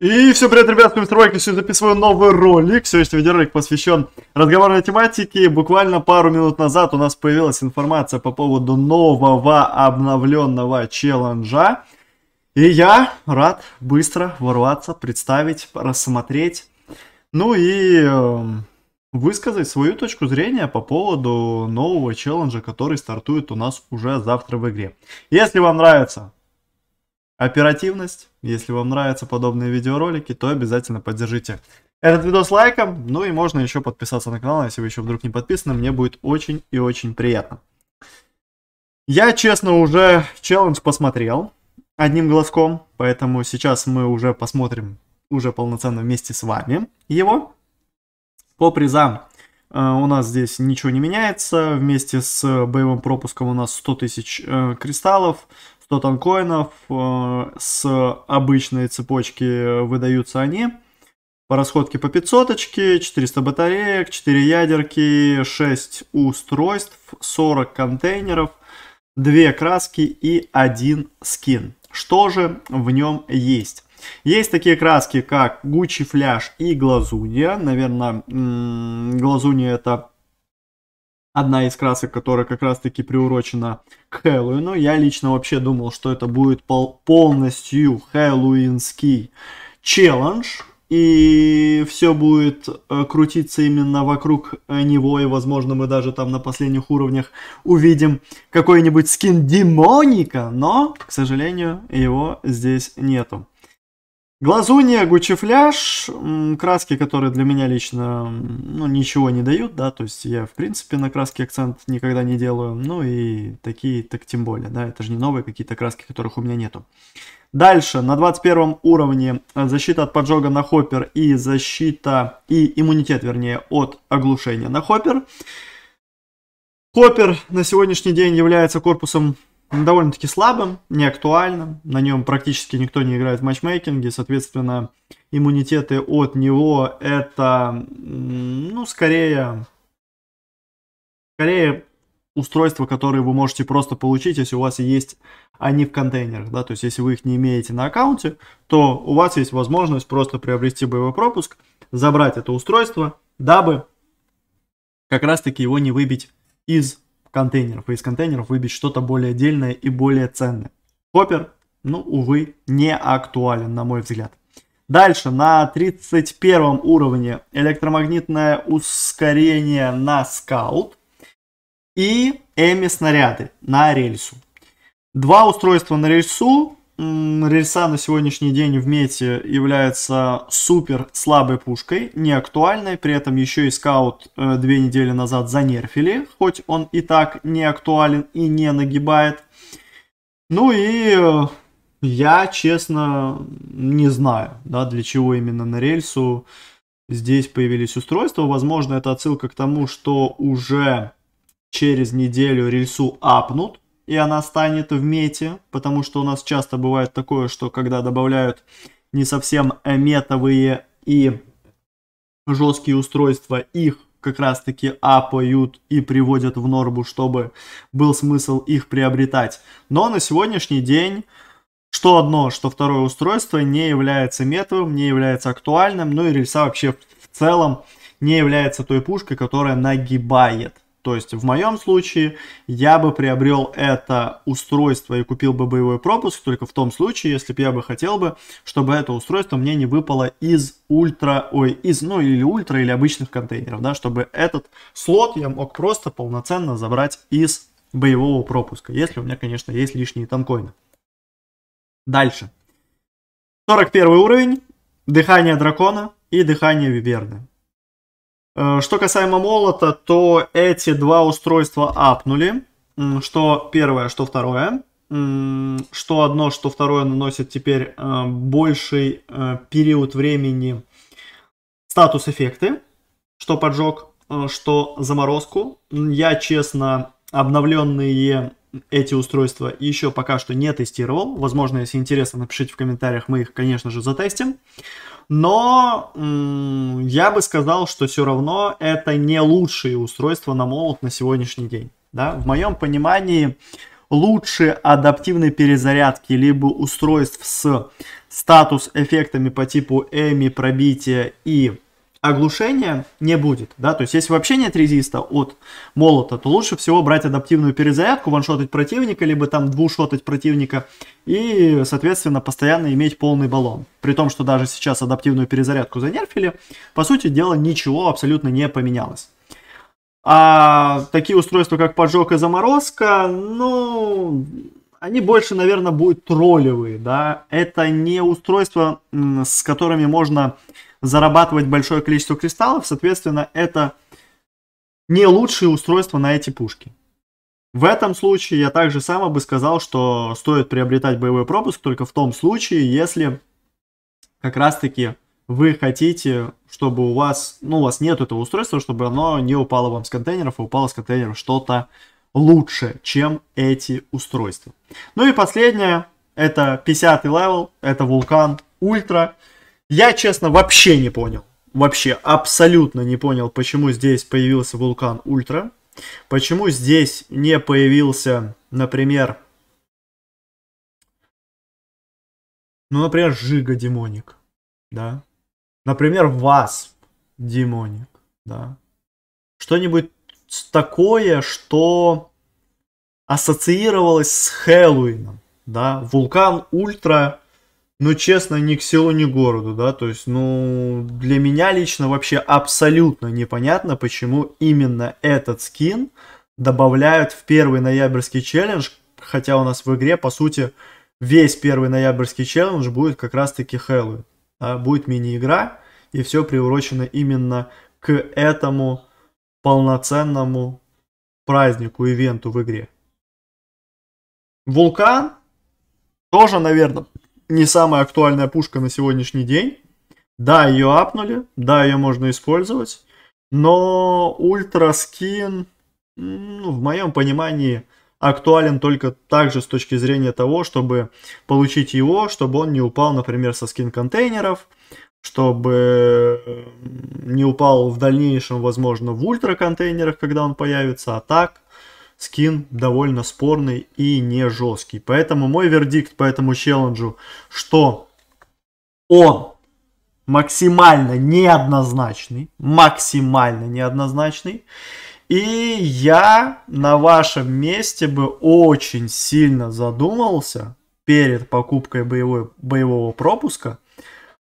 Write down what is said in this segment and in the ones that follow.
И все, привет, ребят, с вами Стройка, сегодня записываю новый ролик. Сегодняшний видеоролик посвящен разговорной тематике. Буквально пару минут назад у нас появилась информация по поводу нового обновленного челленджа. И я рад быстро ворваться, представить, рассмотреть, ну и эм, высказать свою точку зрения по поводу нового челленджа, который стартует у нас уже завтра в игре. Если вам нравится оперативность. Если вам нравятся подобные видеоролики, то обязательно поддержите этот видос лайком. Ну и можно еще подписаться на канал, если вы еще вдруг не подписаны. Мне будет очень и очень приятно. Я, честно, уже челлендж посмотрел одним глазком. Поэтому сейчас мы уже посмотрим уже полноценно вместе с вами его. По призам э, у нас здесь ничего не меняется. Вместе с боевым пропуском у нас 100 тысяч э, кристаллов. 100 тотанкоинов. Э, с обычной цепочки выдаются они. По расходке по 500, 400 батареек, 4 ядерки, 6 устройств, 40 контейнеров, 2 краски и 1 скин. Что же в нем есть? Есть такие краски, как Gucci Flash и Глазунья. Наверное, Глазунья это одна из красок, которая как раз-таки приурочена к Хэллоуину. Я лично вообще думал, что это будет пол полностью хэллоуинский челлендж, и все будет э, крутиться именно вокруг э, него, и, возможно, мы даже там на последних уровнях увидим какой-нибудь скин Демоника, но, к сожалению, его здесь нету. Глазунья, гучефляж, краски, которые для меня лично ну, ничего не дают, да, то есть я, в принципе, на краски акцент никогда не делаю, ну и такие, так тем более, да, это же не новые какие-то краски, которых у меня нету. Дальше, на 21 уровне э, защита от поджога на хоппер и защита, и иммунитет, вернее, от оглушения на хоппер. Хоппер на сегодняшний день является корпусом довольно-таки слабым, неактуальным, на нем практически никто не играет в матчмейкинге, соответственно, иммунитеты от него это, ну, скорее, скорее устройства, которые вы можете просто получить, если у вас есть они в контейнерах, да, то есть если вы их не имеете на аккаунте, то у вас есть возможность просто приобрести боевой пропуск, забрать это устройство, дабы как раз-таки его не выбить из контейнеров, и из контейнеров выбить что-то более отдельное и более ценное. Хоппер, ну, увы, не актуален, на мой взгляд. Дальше, на 31 уровне электромагнитное ускорение на скаут и эми снаряды на рельсу. Два устройства на рельсу Рельса на сегодняшний день в мете является супер слабой пушкой, неактуальной, при этом еще и скаут э, две недели назад занерфили, хоть он и так не актуален и не нагибает. Ну и э, я, честно, не знаю, да, для чего именно на рельсу здесь появились устройства. Возможно, это отсылка к тому, что уже через неделю рельсу апнут, и она станет в мете, потому что у нас часто бывает такое, что когда добавляют не совсем метовые и жесткие устройства, их как раз таки апают и приводят в норму, чтобы был смысл их приобретать. Но на сегодняшний день что одно, что второе устройство не является метовым, не является актуальным, ну и рельса вообще в целом не является той пушкой, которая нагибает. То есть в моем случае я бы приобрел это устройство и купил бы боевой пропуск только в том случае, если бы я бы хотел бы, чтобы это устройство мне не выпало из ультра, ой, из, ну или ультра, или обычных контейнеров, да, чтобы этот слот я мог просто полноценно забрать из боевого пропуска, если у меня, конечно, есть лишние танкоины. Дальше. 41 уровень, дыхание дракона и дыхание виверны. Э, что касаемо молота, то эти два устройства апнули. Что первое, что второе. Что одно, что второе наносит теперь э, больший э, период времени статус эффекты. Что поджог, что заморозку. Я, честно, обновленные эти устройства еще пока что не тестировал. Возможно, если интересно, напишите в комментариях, мы их, конечно же, затестим. Но я бы сказал, что все равно это не лучшие устройства на молот на сегодняшний день. Да? В моем понимании лучше адаптивной перезарядки, либо устройств с статус эффектами по типу эми, пробития и оглушения не будет, да, то есть если вообще нет резиста от молота, то лучше всего брать адаптивную перезарядку, ваншотить противника, либо там двушотить противника и, соответственно, постоянно иметь полный баллон. При том, что даже сейчас адаптивную перезарядку занерфили, по сути дела ничего абсолютно не поменялось. А такие устройства, как поджог и заморозка, ну, они больше, наверное, будут троллевые, да, это не устройства, с которыми можно зарабатывать большое количество кристаллов, соответственно, это не лучшее устройство на эти пушки. В этом случае я также сам бы сказал, что стоит приобретать боевой пропуск только в том случае, если как раз-таки вы хотите, чтобы у вас, ну, у вас нет этого устройства, чтобы оно не упало вам с контейнеров, а упало с контейнеров что-то лучше, чем эти устройства. Ну и последнее, это 50 левел, это вулкан ультра. Я, честно, вообще не понял. Вообще абсолютно не понял, почему здесь появился вулкан Ультра. Почему здесь не появился, например... Ну, например, Жига Демоник, да? Например, Вас Демоник, да? Что-нибудь такое, что ассоциировалось с Хэллоуином, да? Вулкан Ультра ну, честно, ни к селу, ни к городу, да, то есть, ну, для меня лично вообще абсолютно непонятно, почему именно этот скин добавляют в первый ноябрьский челлендж, хотя у нас в игре, по сути, весь первый ноябрьский челлендж будет как раз-таки Хэллоуин, да? будет мини-игра, и все приурочено именно к этому полноценному празднику, ивенту в игре. Вулкан тоже, наверное, не самая актуальная пушка на сегодняшний день. Да, ее апнули, да, ее можно использовать, но ультра скин, ну, в моем понимании, актуален только также с точки зрения того, чтобы получить его, чтобы он не упал, например, со скин контейнеров, чтобы не упал в дальнейшем, возможно, в ультра контейнерах, когда он появится, а так – скин довольно спорный и не жесткий. Поэтому мой вердикт по этому челленджу, что он максимально неоднозначный, максимально неоднозначный. И я на вашем месте бы очень сильно задумался перед покупкой боевой, боевого пропуска,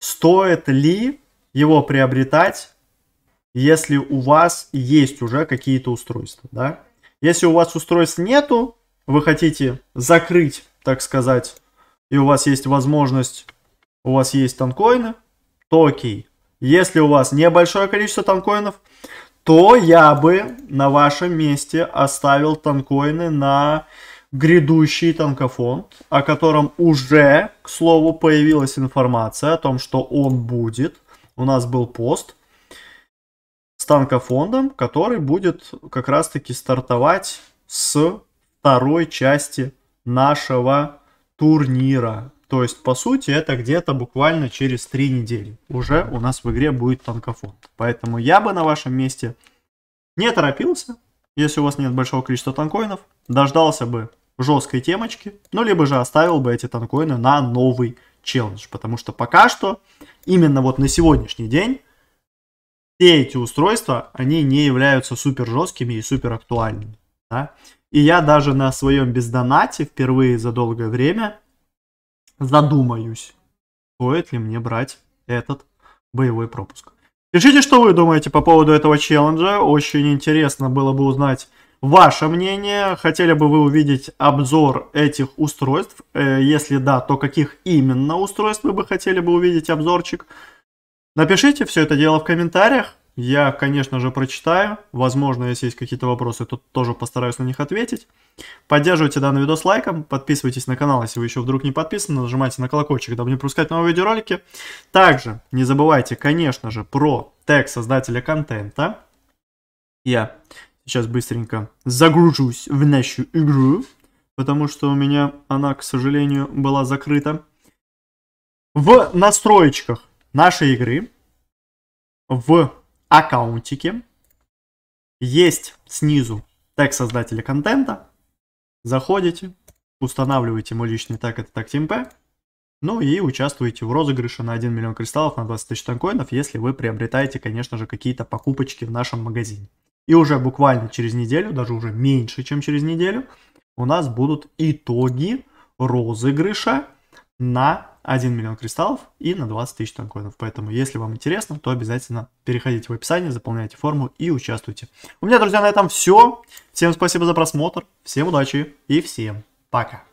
стоит ли его приобретать, если у вас есть уже какие-то устройства, да? Если у вас устройств нету, вы хотите закрыть, так сказать, и у вас есть возможность, у вас есть танкоины, то окей. Если у вас небольшое количество танкоинов, то я бы на вашем месте оставил танкоины на грядущий танкофонд, о котором уже, к слову, появилась информация о том, что он будет. У нас был пост станкофондом, который будет как раз-таки стартовать с второй части нашего турнира. То есть, по сути, это где-то буквально через три недели уже у нас в игре будет танкофонд. Поэтому я бы на вашем месте не торопился, если у вас нет большого количества танкоинов, дождался бы жесткой темочки, ну, либо же оставил бы эти танкоины на новый челлендж, потому что пока что именно вот на сегодняшний день все эти устройства, они не являются супер жесткими и супер актуальными. Да? И я даже на своем бездонате впервые за долгое время задумаюсь, стоит ли мне брать этот боевой пропуск. Пишите, что вы думаете по поводу этого челленджа. Очень интересно было бы узнать ваше мнение. Хотели бы вы увидеть обзор этих устройств? Э, если да, то каких именно устройств вы бы хотели бы увидеть обзорчик? Напишите все это дело в комментариях. Я, конечно же, прочитаю. Возможно, если есть какие-то вопросы, то тоже постараюсь на них ответить. Поддерживайте данный видос лайком, подписывайтесь на канал, если вы еще вдруг не подписаны, нажимайте на колокольчик, дабы не пропускать новые видеоролики. Также не забывайте, конечно же, про тег создателя контента. Я сейчас быстренько загружусь в нашу игру, потому что у меня она, к сожалению, была закрыта. В настроечках нашей игры в аккаунтике есть снизу тег создателя контента. Заходите, устанавливаете ему личный тег, это тег TeamP. Ну и участвуете в розыгрыше на 1 миллион кристаллов на 20 тысяч танкоинов, если вы приобретаете, конечно же, какие-то покупочки в нашем магазине. И уже буквально через неделю, даже уже меньше, чем через неделю, у нас будут итоги розыгрыша на 1 миллион кристаллов и на 20 тысяч танкоинов. Поэтому, если вам интересно, то обязательно переходите в описание, заполняйте форму и участвуйте. У меня, друзья, на этом все. Всем спасибо за просмотр, всем удачи и всем пока.